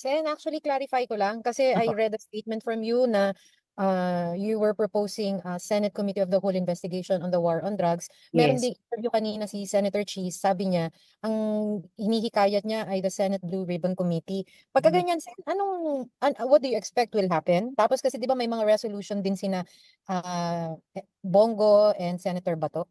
Sen, actually clarify ko lang kasi I read a statement from you na uh, you were proposing a Senate Committee of the Whole Investigation on the War on Drugs. Meron yes. ding interview kanina si Senator Cheese, sabi niya, ang hinihikayat niya ay the Senate Blue Ribbon Committee. Pagka mm. ganyan, Sen, anong, an, what do you expect will happen? Tapos kasi di ba may mga resolution din sina uh, Bongo and Senator Bato?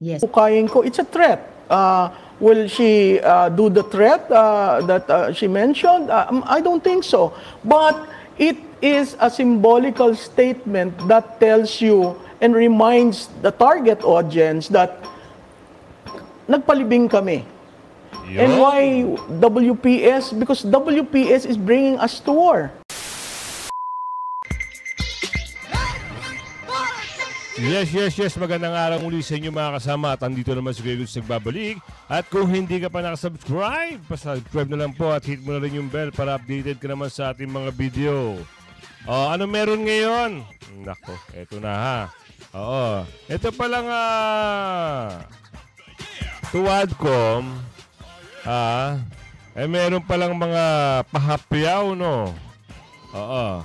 Yes. Hukayin ko, it's a threat. Uh, will she uh, do the threat uh, that uh, she mentioned? Uh, um, I don't think so. But it is a symbolical statement that tells you and reminds the target audience that nagpalibing kami. Yep. And why WPS? Because WPS is bringing us to war. Yes, yes, yes. Magandang araw muli sa inyo mga kasama at andito naman si Kuya Lutz nagbabalik. At kung hindi ka pa nakasubscribe, pasubscribe na lang po at hit mo na rin yung bell para updated ka naman sa ating mga video. Uh, ano meron ngayon? Nako, eto na ha. Oo. Ito pa lang ah. Tuwadcom. Ah. Eh meron pa lang mga pahapyaw no. Oo.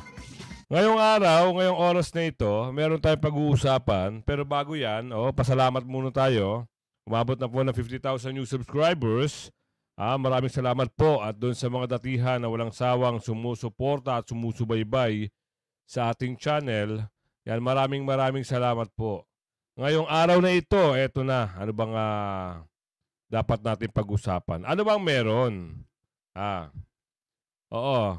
Ngayong araw, ngayong oras na ito, meron tayong pag-uusapan. Pero bago yan, oh, pasalamat muna tayo. Umabot na po ng 50,000 new subscribers. Ah, maraming salamat po at doon sa mga datihan na walang sawang sumusuporta at sumusubaybay sa ating channel. Yan, maraming maraming salamat po. Ngayong araw na ito, eto na, ano bang ah, dapat natin pag-usapan? Ano bang meron? Ah, oo.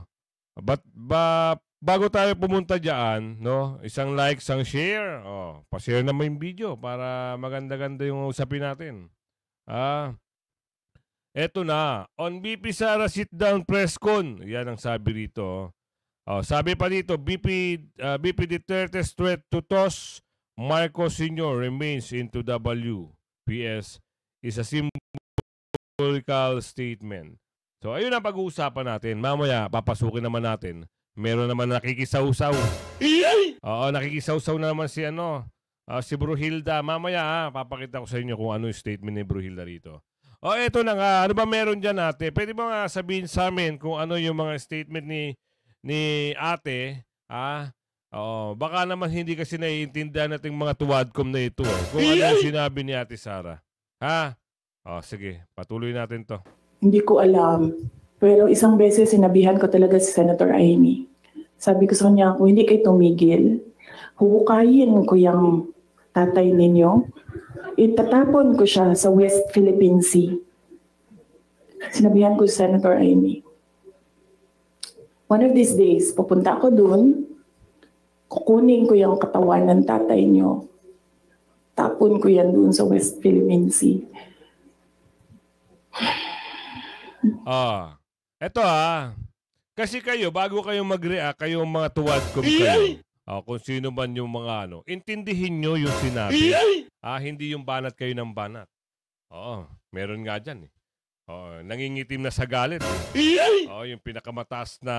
But, ba, bago tayo pumunta diyan, no? Isang like, isang share. Oh, pa-share na mo yung video para maganda-ganda yung usapin natin. Ah. Eto na, on BP Sara sit down press con. Yan ang sabi rito. Oh, sabi pa dito, BP uh, ah, BP Duterte's threat to toss Marcos Sr. remains into WPS is a symbolical statement. So ayun ang pag-uusapan natin. Mamaya papasukin naman natin Meron naman nakikisawsaw. Oo, nakikisawsaw na naman si ano. Uh, si Bruhilda. Mamaya ha, papakita ko sa inyo kung ano yung statement ni Bruhilda rito. O oh, eto na nga, ano ba meron dyan ate? Pwede ba nga sabihin sa amin kung ano yung mga statement ni ni ate? Ha? Oo, baka naman hindi kasi naiintindihan natin mga tuwadcom na ito. Eh. Kung ano yung sinabi ni ate Sara. Ha? O, oh, sige, patuloy natin to. Hindi ko alam. Pero isang beses sinabihan ko talaga si Senator Amy. Sabi ko sa kanya, kung hindi kayo tumigil, hukayin ko yung tatay ninyo, itatapon ko siya sa West Philippine Sea. Sinabihan ko si Senator Amy. One of these days, pupunta ako doon, kukunin ko yung katawan ng tatay niyo, tapon ko yan doon sa West Philippine Sea. Ah. Eto ah, kasi kayo, bago kayo mag-react, kayo mga tuwad ko kayo. Ah, kung sino man yung mga ano, intindihin nyo yung sinabi. Ah, hindi yung banat kayo ng banat. Oo, meron nga dyan eh. Oo, nangingitim na sa galit. Eh. Oo, yung pinakamataas na...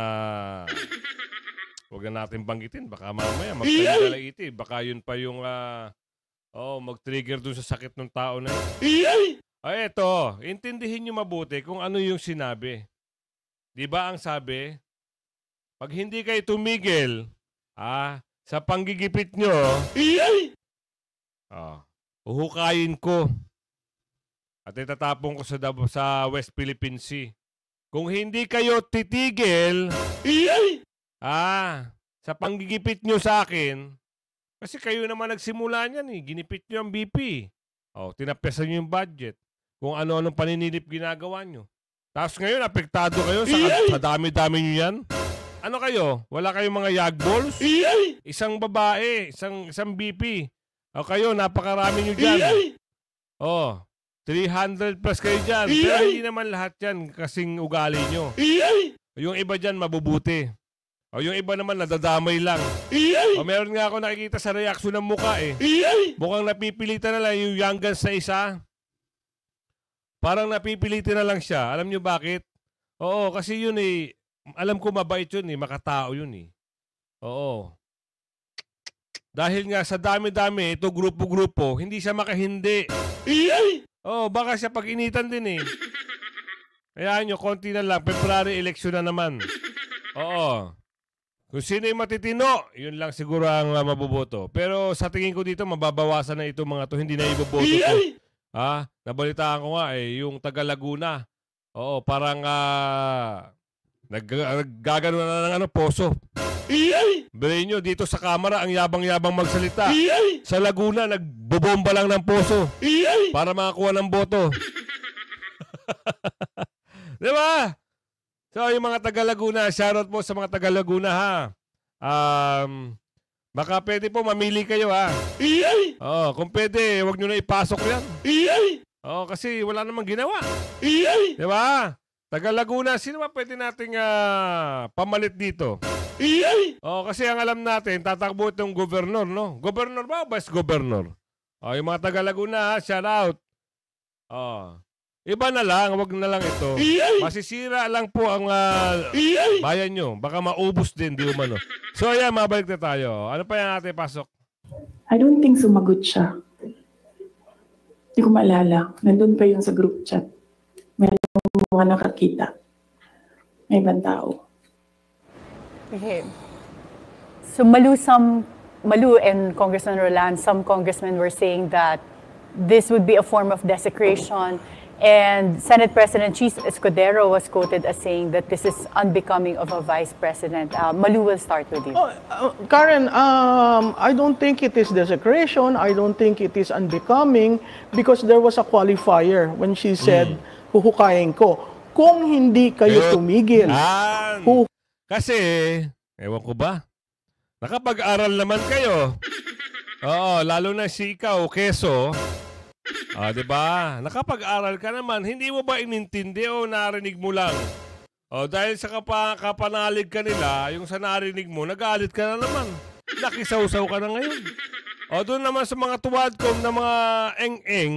Huwag na natin banggitin. Baka mamaya magpagalaiti. Baka yun pa yung... ah, Oo, mag-trigger dun sa sakit ng tao na yun. Ay, ah, eto. Intindihin nyo mabuti kung ano yung sinabi. Di ba ang sabi? Pag hindi kayo tumigil, ah, sa panggigipit nyo, Iyay! Oh, uhukayin ko. At itatapon ko sa, sa West Philippine Sea. Kung hindi kayo titigil, Iyay! ah, sa panggigipit nyo sa akin, kasi kayo naman nagsimula niyan eh. Ginipit nyo ang BP. Oh, tinapyasan nyo yung budget. Kung ano-anong paninilip ginagawa nyo. Tapos ngayon, apektado kayo sa kadami-dami dami nyo yan. Ano kayo? Wala kayong mga yag balls? Isang babae, isang, isang BP. O kayo, napakarami nyo dyan. Oh, 300 plus kayo dyan. Pero hindi naman lahat yan kasing ugali nyo. Yung iba dyan, mabubuti. O yung iba naman, nadadamay lang. O meron nga ako nakikita sa reaksyon ng muka eh. Mukhang napipilitan na lang yung young guns na isa. Parang napipilitin na lang siya. Alam niyo bakit? Oo, kasi yun eh, alam ko mabait yun eh, makatao yun eh. Oo. Dahil nga sa dami-dami, ito grupo-grupo, hindi siya makahindi. Oo, baka siya pag-initan din eh. Ayan nyo, konti na lang. February election na naman. Oo. Kung sino yung matitino, yun lang siguro ang uh, maboboto. Pero sa tingin ko dito, mababawasan na itong mga to. Hindi na iboboto ko. Ha? Ah, nabalitaan ko nga eh, yung taga Laguna. Oo, parang uh, ah, naggagano na ng ano, poso. Bireño, dito sa kamera, ang yabang-yabang magsalita. Sa Laguna, nagbobomba lang ng poso para makakuha ng boto. Di ba? So, yung mga taga Laguna, shoutout po sa mga taga Laguna ha. Um, Baka pwede po mamili kayo ha. Iyay! Oo, oh, kung pwede, huwag nyo na ipasok yan. Iyay! Oo, oh, kasi wala namang ginawa. Iyay! Di ba? Taga Laguna, sino ba pwede nating ah, pamalit dito? Iyay! Oo, oh, kasi ang alam natin, tatakbo itong governor, no? Governor ba o vice governor? Oh, yung mga taga Laguna, shout out. Oh. Iba na lang, wag na lang ito. Masisira lang po ang uh, bayan nyo. Baka maubos din, di umano. So yeah, mabalik na tayo. Ano pa yan natin pasok? I don't think sumagot siya. Hindi ko maalala. Nandun pa yun sa group chat. May mga nakakita. May ibang tao. Okay. So Malu, some, Malu and Congressman Roland, some congressmen were saying that this would be a form of desecration. Oh And Senate President Cheese Escudero was quoted as saying that this is unbecoming of a vice president. Uh, Malu will start with you. Oh, uh, Karen, um, I don't think it is desecration. I don't think it is unbecoming because there was a qualifier when she said, mm. huhukayin ko. Kung hindi kayo tumigil. Man. Hu- Kasi, ewan ko ba, nakapag-aral naman kayo. Oo, lalo na si ikaw, Keso. Ah, 'di ba? Nakapag-aral ka naman, hindi mo ba inintindi o narinig mo lang? O dahil sa kapa kapanalig ka nila, yung sa narinig mo, nagalit ka na naman. Nakisawsaw ka na ngayon. O doon naman sa mga tuwadkom na mga eng-eng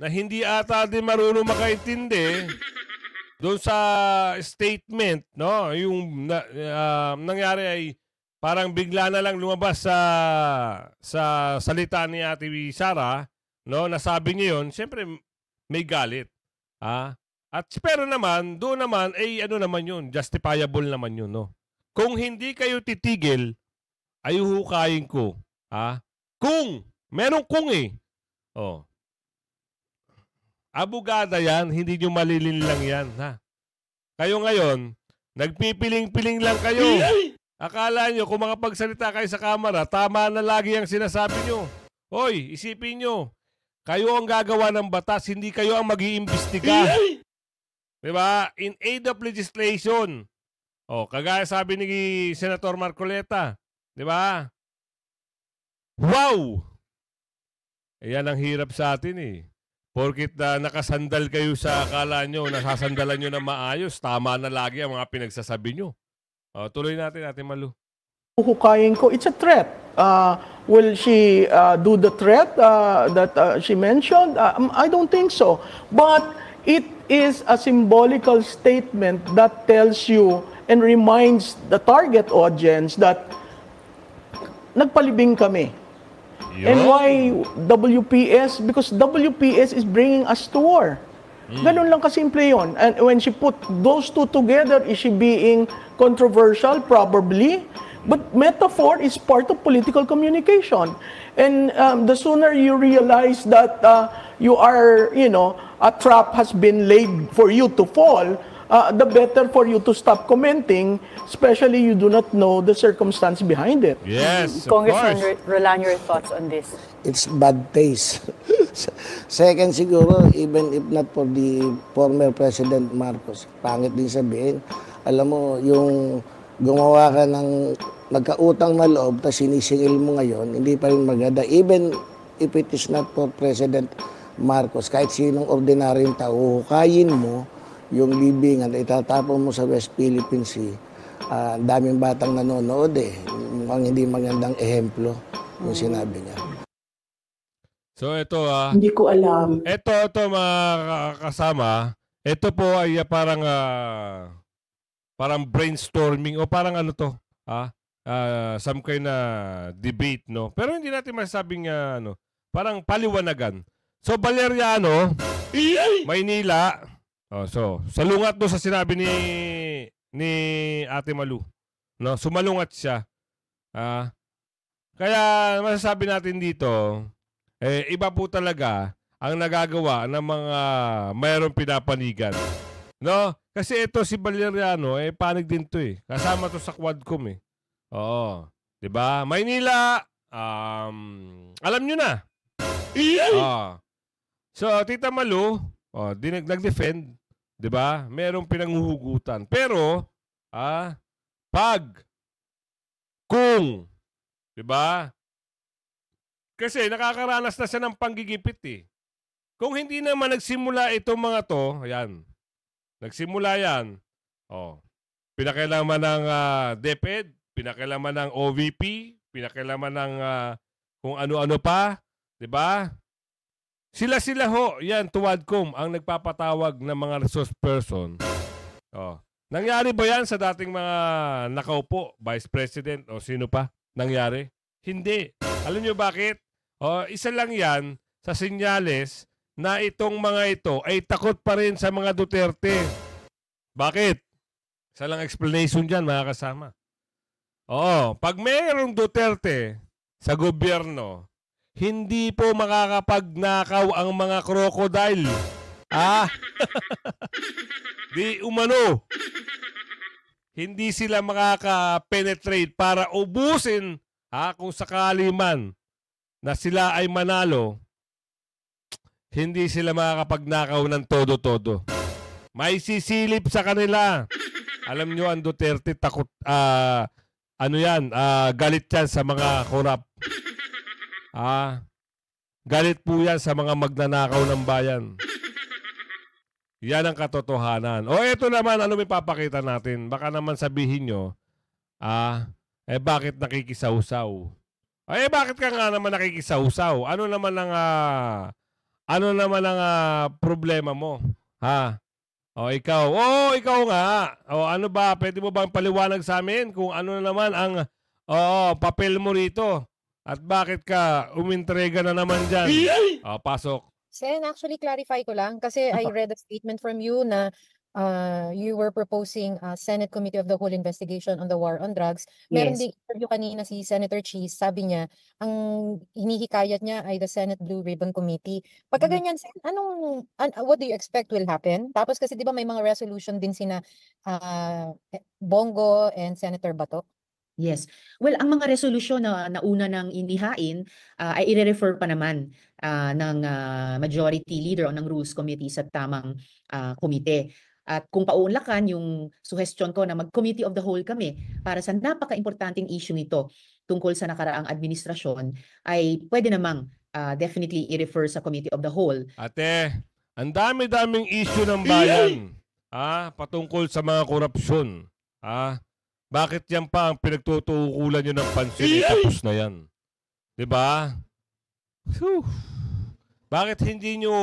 na hindi ata din marunong makaintindi doon sa statement, no? Yung na, uh, nangyari ay parang bigla na lang lumabas sa sa salita ni Ate Sara no, nasabi niya yon, siyempre may galit. ha At pero naman, doon naman, ay eh, ano naman yun, justifiable naman yun, no? Kung hindi kayo titigil, ay huhukayin ko. ha Kung, merong kung eh. Oh. Abugada yan, hindi niyo malilin lang yan, ha? Kayo ngayon, nagpipiling-piling lang kayo. Akala niyo kung makapagsalita kayo sa camera tama na lagi ang sinasabi niyo Hoy, isipin nyo, kayo ang gagawa ng batas, hindi kayo ang mag-iimbestiga. Di ba? In aid of legislation. O, oh, kagaya sabi ni Senator Marcoleta. Di ba? Wow! Ayan ang hirap sa atin eh. Porkit na ah, nakasandal kayo sa akala nyo, nasasandalan nyo na maayos, tama na lagi ang mga pinagsasabi nyo. Uh, tuloy natin, Ate Malu. Huhukayin ko, it's a threat. Uh, Will she uh, do the threat uh, that uh, she mentioned? Uh, um, I don't think so. But it is a symbolical statement that tells you and reminds the target audience that nagpalibing kami. Yun. And why WPS? Because WPS is bringing us to war. Mm. Ganun lang kasimple yon. And when she put those two together, is she being controversial? Probably. But metaphor is part of political communication. And um, the sooner you realize that uh, you are, you know, a trap has been laid for you to fall, uh, the better for you to stop commenting, especially you do not know the circumstance behind it. Yes, Congressman of Rolan, your thoughts on this? It's bad taste. Second siguro, even if not for the former President Marcos, pangit din sabihin, alam mo, yung gumawa ka ng nagkautang na loob tapos sinisingil mo ngayon, hindi pa rin maganda. Even if it is not for President Marcos, kahit sinong ordinaryong tao, hukayin mo yung libingan, itatapon mo sa West Philippine Sea. Uh, daming batang nanonood eh. Mukhang hindi magandang ehemplo yung sinabi niya. So ito ah. Hindi ko alam. Ito, ito mga kasama. Ito po ay parang ah, parang brainstorming o parang ano to, ah, uh, some kind na debate, no? Pero hindi natin masasabing uh, ano, parang paliwanagan. So Valeriano, Maynila. Oh, so salungat do sa sinabi ni ni Ate Malu. No, sumalungat siya. Ah. Uh, kaya masasabi natin dito, eh iba po talaga ang nagagawa ng mga mayroong pinapanigan. No? Kasi ito si Valeriano, eh panig din to eh. Kasama to sa Quadcom eh. Oo. 'Di ba? Maynila, um, alam nyo na. Ah. So, Tita Malu, oh, dinag nag-defend, 'di ba? Merong pinanghuhugutan. Pero ah, pag kung 'di ba? Kasi nakakaranas na siya ng panggigipit eh. Kung hindi naman nagsimula itong mga to, ayan, Nagsimula yan. Oh. Pinakilaman ng uh, DepEd, pinakilaman ng OVP, pinakilaman ng uh, kung ano-ano pa, 'di ba? Sila-sila ho, yan tuwadkom ang nagpapatawag ng mga resource person. Oh. Nangyari ba 'yan sa dating mga nakaupo, vice president o sino pa? Nangyari? Hindi. Alam niyo bakit? Oh, isa lang 'yan sa sinyales na itong mga ito ay takot pa rin sa mga Duterte. Bakit? Isa lang explanation dyan, mga kasama. Oo, pag mayroong Duterte sa gobyerno, hindi po makakapagnakaw ang mga crocodile. Ah? Di umano. Hindi sila makaka-penetrate para ubusin ha, ah, kung sakali man na sila ay manalo hindi sila makakapagnakaw ng todo-todo. May sisilip sa kanila. Alam nyo, ang Duterte takot, uh, ano yan, uh, galit yan sa mga korap. Ah, galit po yan sa mga magnanakaw ng bayan. Yan ang katotohanan. O eto naman, ano may papakita natin? Baka naman sabihin nyo, ah, eh bakit nakikisawsaw? eh, bakit ka nga naman nakikisawsaw? Ano naman ang ah, ano naman ang ah, problema mo? Ha? O oh, ikaw, O, oh, ikaw nga. O oh, ano ba, pwede mo bang paliwanag sa amin kung ano na naman ang o, papel mo rito? At bakit ka umintrega na naman diyan? O pasok. Sen, actually clarify ko lang kasi I read a statement from you na uh, you were proposing a Senate Committee of the Whole Investigation on the War on Drugs. Meron yes. ding interview kanina si Senator Cheese, sabi niya, ang hinihikayat niya ay the Senate Blue Ribbon Committee. Pagkaganyan, mm-hmm. anong, an, what do you expect will happen? Tapos kasi di ba may mga resolution din sina uh, Bongo and Senator Bato? Yes. Well, ang mga resolusyon na nauna ng inihain uh, ay i-refer pa naman uh, ng uh, majority leader o ng rules committee sa tamang uh, komite. At kung paunlakan yung suggestion ko na mag-committee of the whole kami para sa napaka-importanting issue nito tungkol sa nakaraang administrasyon ay pwede namang uh, definitely i-refer sa committee of the whole. Ate, ang dami-daming issue ng bayan ha, patungkol sa mga korupsyon. Ha? bakit yan pa ang pinagtutukulan nyo ng pansin? tapos na yan. Diba? Whew. Bakit hindi nyo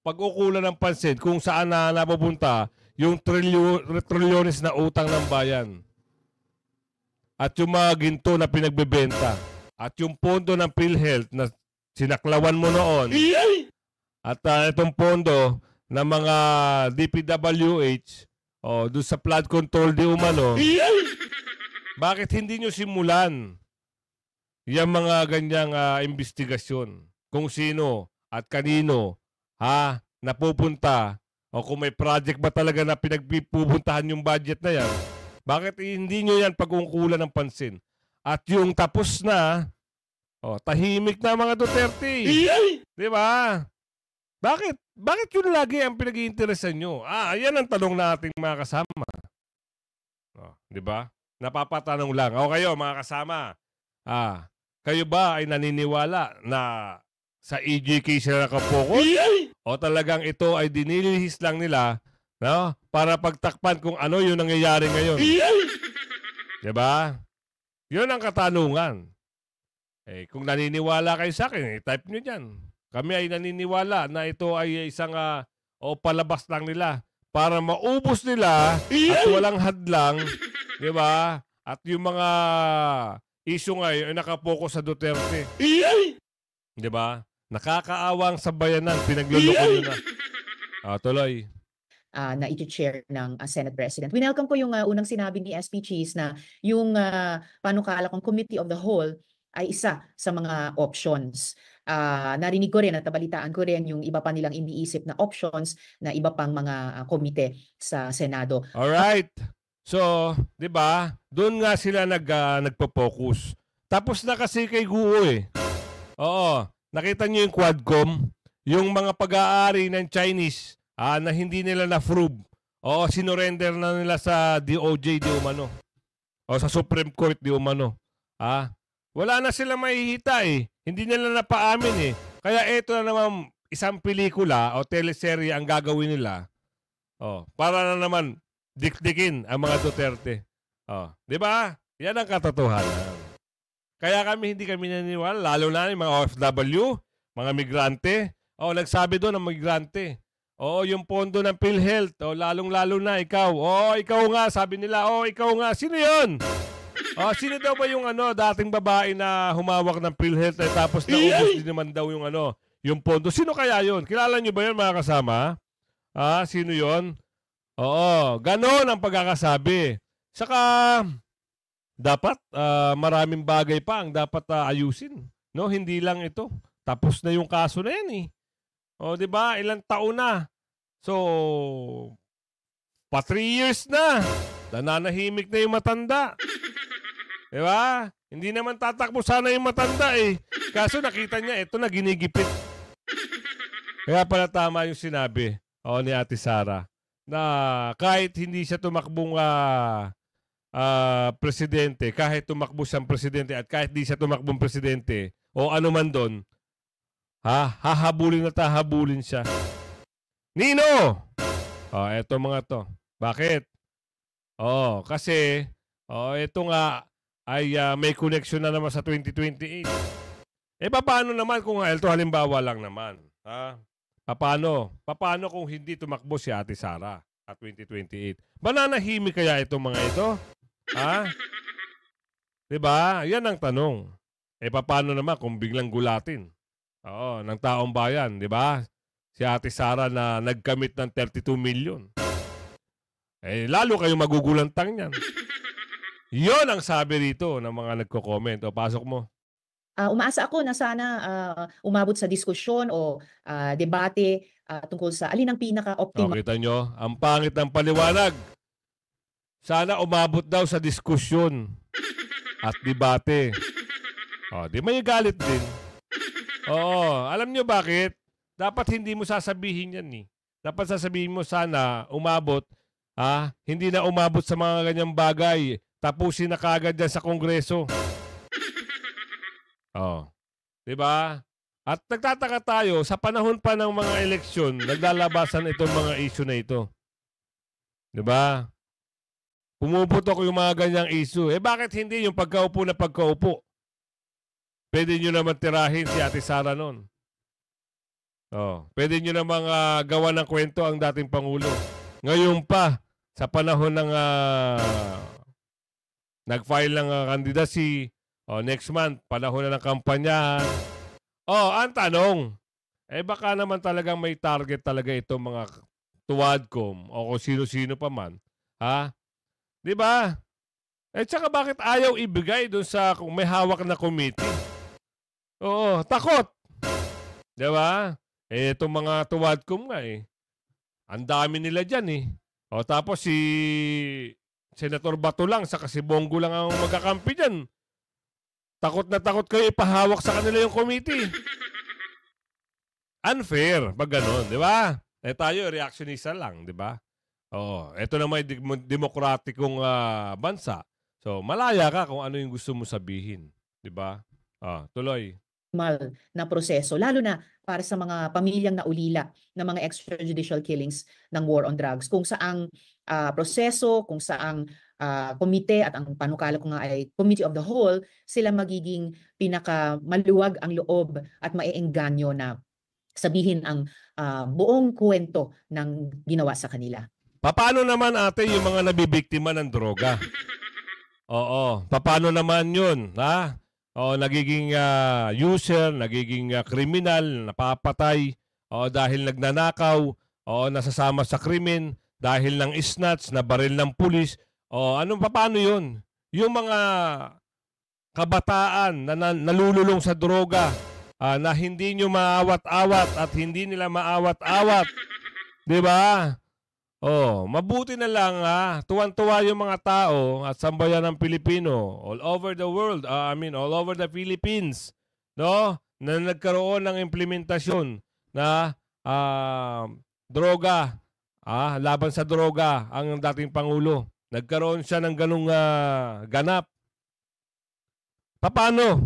pag-ukulan ng pansin kung saan na napupunta yung trilyo, trilyones na utang ng bayan? At yung mga ginto na pinagbebenta. At yung pondo ng PhilHealth na sinaklawan mo noon. At uh, itong pondo ng mga DPWH o oh, doon sa flood control di umano. bakit hindi nyo simulan yung mga ganyang uh, investigasyon? Kung sino at kanino ha napupunta o kung may project ba talaga na pinagpupuntahan yung budget na yan, bakit hindi nyo yan pagungkulan ng pansin? At yung tapos na, oh, tahimik na mga Duterte. Di ba? Bakit? Bakit yun lagi ang pinag-iinteresan nyo? Ah, yan ang tanong natin mga kasama. Oh, di ba? Napapatanong lang. O kayo mga kasama, ah, kayo ba ay naniniwala na sa EJK sila nakapokus o talagang ito ay dinilihis lang nila no? para pagtakpan kung ano yung nangyayari ngayon. diba? Yun ang katanungan. Eh, kung naniniwala kayo sa akin, eh, type nyo dyan. Kami ay naniniwala na ito ay isang uh, o palabas lang nila para maubos nila at walang hadlang, di ba? At yung mga isyu ngayon ay nakapokus sa Duterte. Di ba? Nakakaawang sa bayanan, pinagluloko nyo na. Ah, tuloy uh, na i-chair ng uh, Senate President. Winelcome ko yung uh, unang sinabi ni SP Cheese na yung uh, panukala kong Committee of the Whole ay isa sa mga options. Uh, narinig ko rin at nabalitaan ko rin yung iba pa nilang iniisip na options na iba pang mga uh, komite sa Senado. All right. So, 'di ba? Doon nga sila nag uh, nagpo-focus. Tapos na kasi kay Guo eh. Oo. Nakita niyo yung Quadcom, yung mga pag-aari ng Chinese ah, na hindi nila na-prove. Oo, sinorender na nila sa DOJ di umano. O sa Supreme Court di umano. Ah, wala na sila mahihita eh. Hindi nila napaamin eh. Kaya ito na naman isang pelikula o teleserye ang gagawin nila. Oh, para na naman dikdikin ang mga Duterte. Oh, 'di ba? Yan ang katotohanan. Kaya kami hindi kami naniniwala, lalo na yung mga OFW, mga migrante. O, oh, nagsabi doon ng migrante. Oo, oh, yung pondo ng PhilHealth. O, oh, lalong-lalo na ikaw. Oo, oh, ikaw nga. Sabi nila, oo, oh, ikaw nga. Sino yun? Oh, sino daw ba yung ano, dating babae na humawak ng PhilHealth eh, tapos naubos din naman daw yung ano, yung pondo. Sino kaya yon? Kilala nyo ba yon mga kasama? Ah, sino yon? Oo, ganon ang pagkakasabi. Saka, dapat uh, maraming bagay pa ang dapat uh, ayusin, no? Hindi lang ito. Tapos na yung kaso na yan eh. O, oh, 'di ba? Ilang taon na. So, pa 3 years na. Nananahimik na yung matanda. 'Di ba? Hindi naman tatakbo sana yung matanda eh. Kaso nakita niya ito na ginigipit. Kaya pala tama yung sinabi o, oh, ni Ate Sara na kahit hindi siya tumakbong uh, uh, presidente, kahit tumakbo siyang presidente at kahit di siya tumakbong presidente o ano man doon, ha, hahabulin at hahabulin siya. Nino! Oh, eto mga to. Bakit? Oh, kasi oh, eto nga ay uh, may connection na naman sa 2028. Eh paano naman kung ito ah, halimbawa lang naman? Ha? Paano? Paano kung hindi tumakbo si Ate Sara at 2028? Bananahimik kaya itong mga ito? Ha? 'Di ba? 'Yan ang tanong. Eh paano naman kung biglang gulatin? Oo, ng taong bayan, 'di ba? Si Ate Sara na nagkamit ng 32 million. Eh lalo kayong magugulantang niyan. 'Yon ang sabi rito ng mga nagko-comment. O pasok mo. Uh, umaasa ako na sana uh, umabot sa diskusyon o uh, debate uh, tungkol sa alin ang pinaka-optimal. Okay, kita nyo, ang pangit ng paliwanag. Sana umabot daw sa diskusyon at debate. O, oh, di may galit din. Oo, alam nyo bakit? Dapat hindi mo sasabihin yan eh. Dapat sasabihin mo sana umabot, ah, hindi na umabot sa mga ganyang bagay. Tapusin na kagad yan sa kongreso. Oh. 'Di ba? At nagtataka tayo sa panahon pa ng mga eleksyon, naglalabasan itong mga issue na ito. 'Di ba? Pumuputok yung mga ganyang issue. Eh bakit hindi yung pagkaupo na pagkaupo? Pwede nyo naman tirahin si Ate Sara noon. Oh, pwede nyo namang uh, gawa ng kwento ang dating Pangulo. Ngayon pa, sa panahon ng uh, nag-file ng uh, ah, candidacy, oh, next month, panahon na ng kampanya. Oh, ang tanong, eh baka naman talagang may target talaga itong mga tuwadcom o kung sino-sino pa man. Ha? 'Di ba? Eh tsaka bakit ayaw ibigay doon sa kung may hawak na committee? Oo, takot. 'Di ba? Eh itong mga tuwad kong nga eh. Ang dami nila diyan eh. O tapos si Senator Bato lang sa Bongo lang ang magkakampi diyan. Takot na takot kayo ipahawak sa kanila yung committee. Unfair pag ganun, 'di ba? Eh tayo reactionista lang, 'di ba? Oo. Ito na may demokratikong ah, bansa. So, malaya ka kung ano yung gusto mo sabihin. Di ba? Ah, tuloy. Mal na proseso, lalo na para sa mga pamilyang naulila ng mga extrajudicial killings ng war on drugs, kung saang ah, proseso, kung saang ah, komite at ang panukala ko nga ay committee of the whole, sila magiging pinakamaluwag ang loob at maiengganyo na sabihin ang ah, buong kwento ng ginawa sa kanila. Paano naman ate yung mga nabibiktima ng droga? Oo. Paano naman yun? Ha? O, nagiging uh, user, nagiging uh, criminal, napapatay. O, dahil nagnanakaw. O, nasasama sa krimen. Dahil ng snatch, na baril ng pulis. O, anong paano yun? Yung mga kabataan na, na nalululong sa droga, uh, na hindi nyo maawat-awat at hindi nila maawat-awat. 'Di ba? Oh, mabuti na lang ha. Tuwan-tuwa yung mga tao at sambayan ng Pilipino all over the world. Uh, I mean, all over the Philippines. No? Na nagkaroon ng implementasyon na uh, droga, ah, laban sa droga ang dating Pangulo. Nagkaroon siya ng ganung uh, ganap. Paano?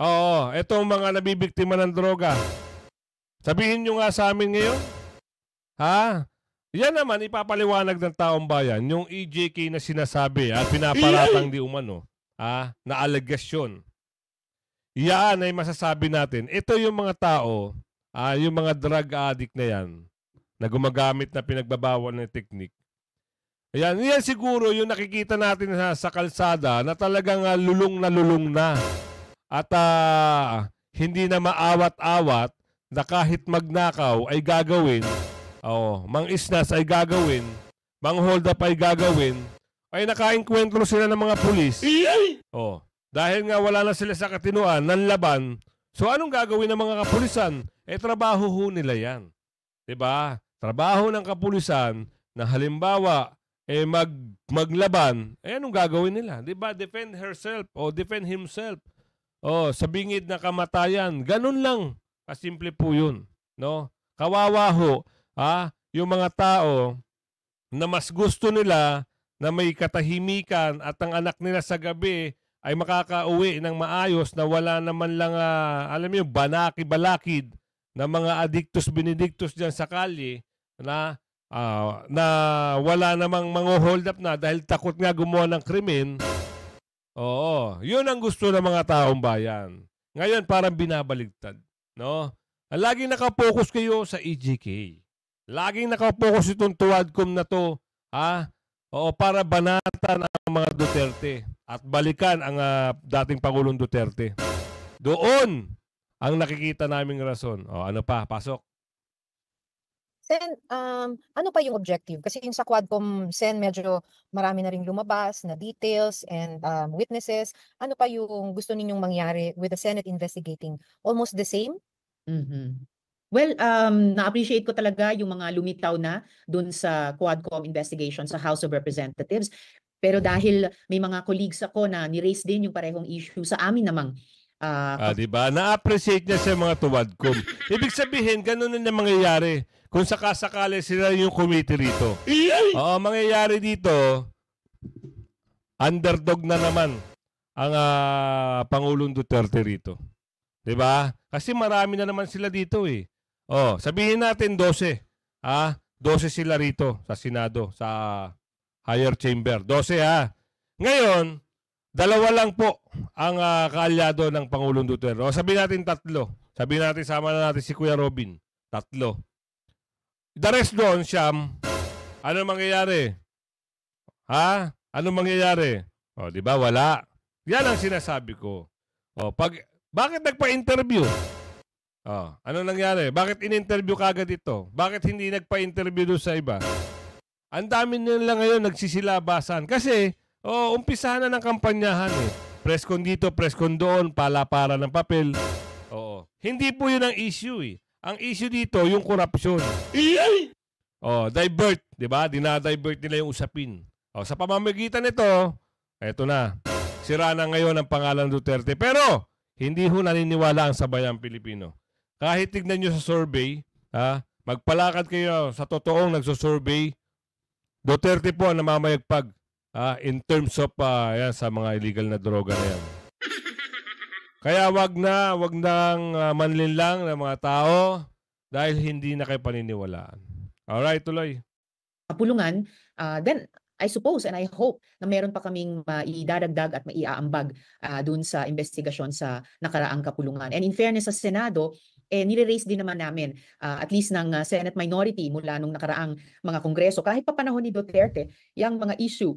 Oo, ito ang mga nabibiktima ng droga. Sabihin nyo nga sa amin ngayon. Ha? Yan naman ipapaliwanag ng taong bayan yung EJK na sinasabi at pinaparatang di umano ah, na alegasyon. Yan ay masasabi natin. Ito yung mga tao, ah, yung mga drug addict na yan na gumagamit na pinagbabawal ng teknik. Ayan, yan siguro yung nakikita natin sa, sa kalsada na talagang uh, lulong na lulong na. At ah, hindi na maawat-awat na kahit magnakaw ay gagawin Oo. Mang isnas ay gagawin. Mang hold up ay gagawin. Ay nakainkwentro sila ng mga pulis. Oo. Dahil nga wala na sila sa katinuan ng laban, so anong gagawin ng mga kapulisan? Eh trabaho ho nila yan. 'Di ba? Trabaho ng kapulisan na halimbawa eh mag maglaban, eh anong gagawin nila? 'Di ba? Defend herself o defend himself. Oh, sa bingid na kamatayan. Ganun lang. Kasimple po 'yun, no? Kawawa ho ha, yung mga tao na mas gusto nila na may katahimikan at ang anak nila sa gabi ay makakauwi ng maayos na wala naman lang, uh, alam niyo, banaki-balakid na mga adiktos benedictus diyan sa kalye na uh, na wala namang mga hold up na dahil takot nga gumawa ng krimen. Oo, yun ang gusto ng mga taong bayan. Ngayon parang binabaligtad, no? Lagi nakapokus kayo sa EGK. Laging nakapokus itong tuwadkom na to, ha? Oo, para banatan ang mga Duterte at balikan ang uh, dating Pangulong Duterte. Doon ang nakikita naming rason. O, ano pa? Pasok. Sen, um, ano pa yung objective? Kasi yung sa Quadcom, Sen, medyo marami na rin lumabas na details and um, witnesses. Ano pa yung gusto ninyong mangyari with the Senate investigating? Almost the same? Mm-hmm. Well, um, na-appreciate ko talaga yung mga lumitaw na dun sa Quadcom investigation sa House of Representatives. Pero dahil may mga colleagues ako na ni-raise din yung parehong issue sa amin namang uh, ah, di ba? Na-appreciate niya sa mga Quadcom. Ibig sabihin, ganun na niya mangyayari kung sakasakali sila yung committee rito. Oo, mangyayari dito, underdog na naman ang uh, Pangulong Duterte rito. 'Di ba? Kasi marami na naman sila dito eh. Oh, sabihin natin 12. Ha? 12 sila rito sa Senado, sa higher chamber. 12 ha. Ngayon, dalawa lang po ang uh, kaalyado ng Pangulong Duterte. O sabihin natin tatlo. Sabihin natin, sama na natin si Kuya Robin. Tatlo. The rest doon, Siam. ano mangyayari? Ha? Ano mangyayari? O, di ba? Wala. Yan ang sinasabi ko. O, pag, bakit nagpa-interview? Oh, ano nangyari? Bakit in-interview kagad ito? Bakit hindi nagpa-interview doon sa iba? Ang dami nila ngayon nagsisilabasan. Kasi, oh, umpisahan na ng kampanyahan eh. Preskon dito, preskon doon, pala-para ng papel. Oo. Hindi po yun ang issue eh. Ang issue dito, yung corruption. korupsyon. Oh, divert, 'di ba? Dinadivert nila yung usapin. Oh, sa pamamagitan nito, eto na. Sira na ngayon ang pangalan Duterte. Pero hindi ho naniniwala ang sabayang Pilipino. Kahit tignan nyo sa survey, ha, magpalakad kayo sa totoong nagsosurvey, Duterte po ang namamayagpag uh, in terms of uh, ah, yan, sa mga illegal na droga na yan. Kaya wag na, wag nang uh, manlinlang ng mga tao dahil hindi na kayo paniniwalaan. Alright, tuloy. Kapulungan, uh, then I suppose and I hope na meron pa kaming maidadagdag at maiaambag uh, dun sa investigasyon sa nakaraang kapulungan. And in fairness sa Senado, eh nire-raise din naman namin uh, at least ng uh, Senate minority mula nung nakaraang mga kongreso kahit pa panahon ni Duterte yung mga issue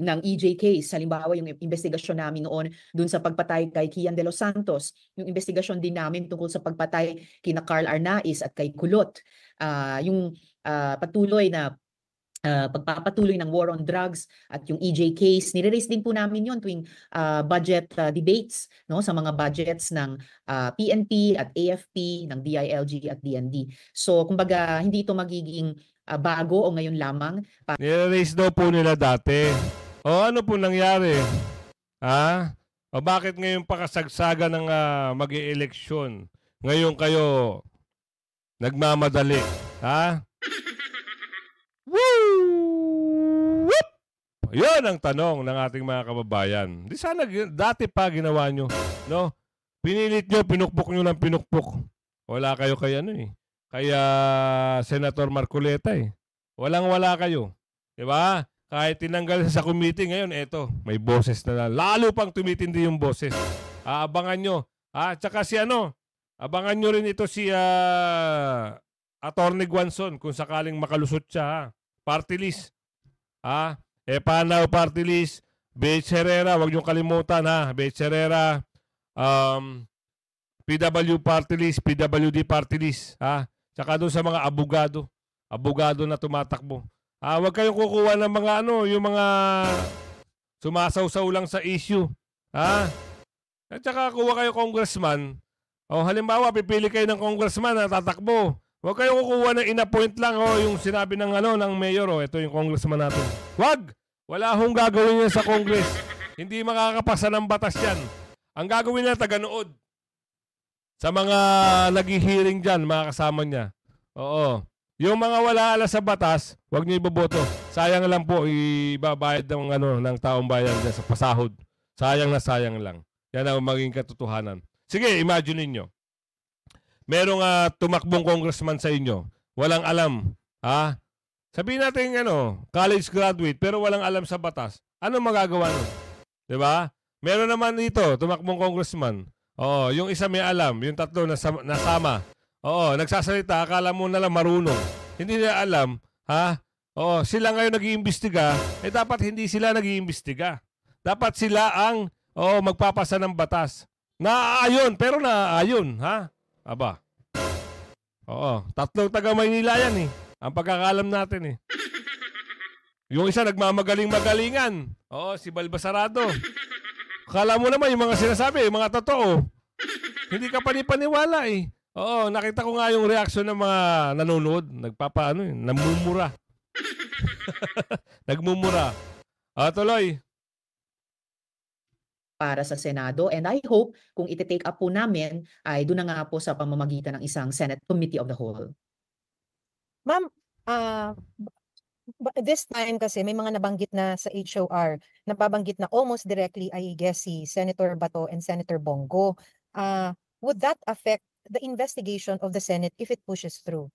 ng EJ case, halimbawa yung investigasyon namin noon dun sa pagpatay kay Kian De Los Santos, yung investigasyon din namin tungkol sa pagpatay kina Carl Arnaiz at kay Kulot, uh, yung uh, patuloy na Uh, pagpapatuloy ng war on drugs at yung EJ case nire din po namin yon tuwing uh, budget uh, debates no sa mga budgets ng uh, PNP at AFP ng DILG at DND so kumbaga hindi ito magiging uh, bago o ngayon lamang pa- nire daw po nila dati o ano po nangyari ha o bakit ngayon pakasagsaga ng uh, mag-eeleksyon ngayon kayo nagmamadali ha Yun ang tanong ng ating mga kababayan. Di sana dati pa ginawa nyo. No? Pinilit nyo, pinukpok nyo lang pinukpok. Wala kayo kay ano eh. Kaya ah, Senator Marcoleta eh. Walang wala kayo. Di ba? Kahit tinanggal sa committee ngayon, eto, may boses na lang. Lalo pang tumitindi yung boses. Aabangan nyo. Ah, tsaka si ano, abangan nyo rin ito si uh, ah, Attorney Guanson kung sakaling makalusot siya. Ha? Party list. Ha? Ah, eh, Panaw Party List, Bates Herrera, huwag niyong kalimutan ha. Bates Herrera, um, PW Party List, PWD Party List, ha. Tsaka doon sa mga abogado, abogado na tumatakbo. Ah, huwag kayong kukuha ng mga ano, yung mga sumasawsaw lang sa issue. Ha? At saka kuha kayo congressman. O halimbawa, pipili kayo ng congressman na tatakbo. Huwag kayo kukuha na inappoint lang oh, yung sinabi ng ano ng mayor oh, ito yung congressman natin. Wag. Wala hong gagawin niya sa Congress. Hindi makakapasa ng batas 'yan. Ang gagawin niya taganood sa mga nag-hearing diyan, mga kasama niya. Oo. Yung mga wala ala sa batas, wag niyo iboboto. Sayang lang po ibabayad ng ano ng taong bayan dyan sa pasahod. Sayang na sayang lang. Yan ang maging katotohanan. Sige, imagine niyo merong uh, tumakbong congressman sa inyo, walang alam, ha? Sabihin natin ano, college graduate pero walang alam sa batas. Ano magagawa nun? 'Di ba? Meron naman dito, tumakbong congressman. Oo, yung isa may alam, yung tatlo na nasama. Oo, nagsasalita, akala mo na lang marunong. Hindi nila alam, ha? Oo, sila ngayon nag-iimbestiga, eh dapat hindi sila nag-iimbestiga. Dapat sila ang oo, magpapasa ng batas. Naaayon, pero naaayon, ha? Aba. Oo. Tatlong taga Maynila yan eh. Ang pagkakalam natin eh. Yung isa nagmamagaling-magalingan. Oo, si Balbasarado. Kala mo naman yung mga sinasabi, yung mga totoo. Hindi ka pa paniwala eh. Oo, nakita ko nga yung reaction ng mga nanonood. Nagpapaano eh, namumura. Nagmumura. Ah, tuloy para sa Senado. And I hope kung iti-take up po namin ay doon na nga po sa pamamagitan ng isang Senate Committee of the Whole. Ma'am, uh, this time kasi may mga nabanggit na sa HOR, nababanggit na almost directly I guess si Senator Bato and Senator Bongo. Uh, would that affect the investigation of the Senate if it pushes through?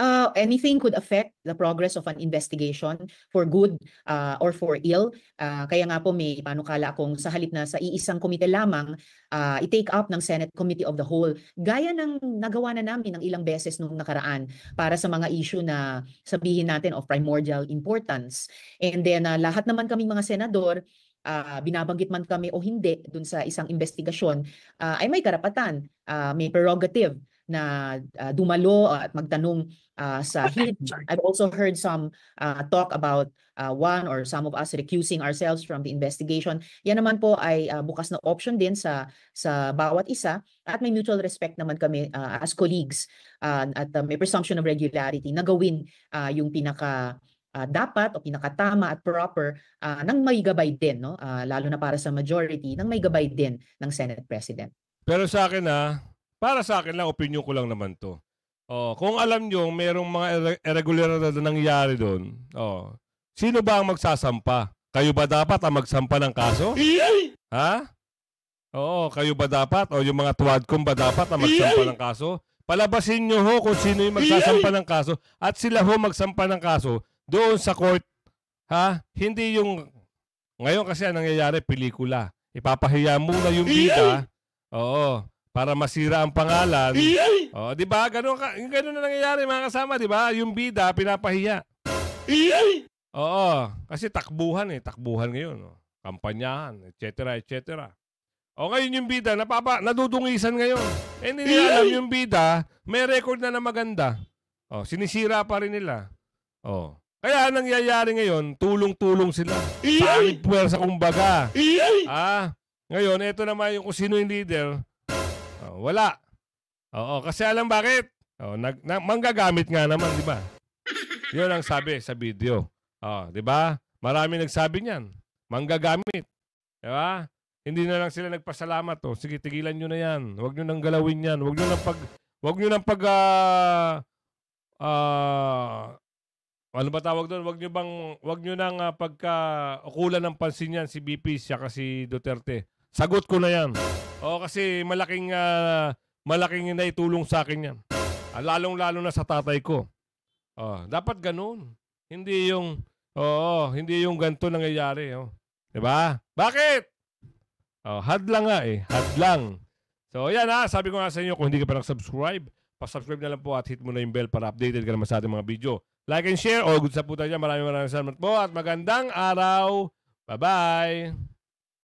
uh, anything could affect the progress of an investigation for good uh, or for ill. Uh, kaya nga po may panukala akong sa halip na sa iisang komite lamang uh, i-take up ng Senate Committee of the Whole. Gaya ng nagawa na namin ng ilang beses nung nakaraan para sa mga issue na sabihin natin of primordial importance. And then uh, lahat naman kaming mga senador uh, binabanggit man kami o hindi dun sa isang investigasyon, uh, ay may karapatan, uh, may prerogative na uh, dumalo ah, at magtanong uh, sa hearing. I've also heard some uh, talk about uh, one or some of us recusing ourselves from the investigation. Yan naman po ay uh, bukas na option din sa sa bawat isa at may mutual respect naman kami uh, as colleagues uh, at uh, may presumption of regularity na gawin uh, yung pinaka uh, dapat o pinakatama at proper uh, ng may gabay din no uh, lalo na para sa majority ng may gabay din ng Senate President. Pero sa akin ah para sa akin lang, opinion ko lang naman to. Oh, kung alam nyo, mayroong mga ir- irregular na nangyari doon, oh, sino ba ang magsasampa? Kayo ba dapat ang magsampa ng kaso? ha? Oo, kayo ba dapat? O yung mga tuwad kong ba dapat ang magsampa ng kaso? Palabasin nyo ho kung sino yung magsasampa ng kaso at sila ho magsampa ng kaso doon sa court. Ha? Hindi yung... Ngayon kasi ang nangyayari, pelikula. Ipapahiya muna yung bida. Oo para masira ang pangalan. oh, 'di ba? Ganun ka, ganun na nangyayari mga kasama, 'di ba? Yung bida pinapahiya. Oo, kasi takbuhan eh, takbuhan ngayon, oh. kampanyahan, etc., etc. O ngayon yung bida, napapa, nadudungisan ngayon. Eh, hindi nila alam yung bida, may record na na maganda. O, sinisira pa rin nila. O, kaya nangyayari ngayon, tulong-tulong sila. Sa aming puwersa kumbaga. Ah, ngayon, ito naman yung kung sino yung leader, Oh, wala. Oo, kasi alam bakit? Oh, nag, na, manggagamit nga naman, di ba? Yun ang sabi sa video. Oh, di ba? Marami nagsabi niyan. Manggagamit. Di ba? Hindi na lang sila nagpasalamat. Oh, sige, tigilan niyo na yan. Huwag niyo nang galawin yan. Huwag niyo nang pag... Huwag niyo nang pag... Uh, uh, ano ba tawag doon? Huwag niyo bang... Huwag niyo nang uh, pagka... Ukulan ng pansin yan si BP siya kasi Duterte. Sagot ko na yan. Oo, oh, kasi malaking, uh, malaking naitulong sa akin yan. Ah, lalong-lalo na sa tatay ko. Oh, dapat ganun. Hindi yung, oo, hindi yung ganito nangyayari. Oh. ba? Bakit? Oh, had lang nga eh. had lang. So, ayan ha. Ah. Sabi ko nga sa inyo, kung hindi ka pa nag-subscribe, pa-subscribe na lang po at hit mo na yung bell para updated ka naman sa ating mga video. Like and share. O, good sa po tayo dyan. Maraming maraming salamat po at magandang araw. Bye-bye.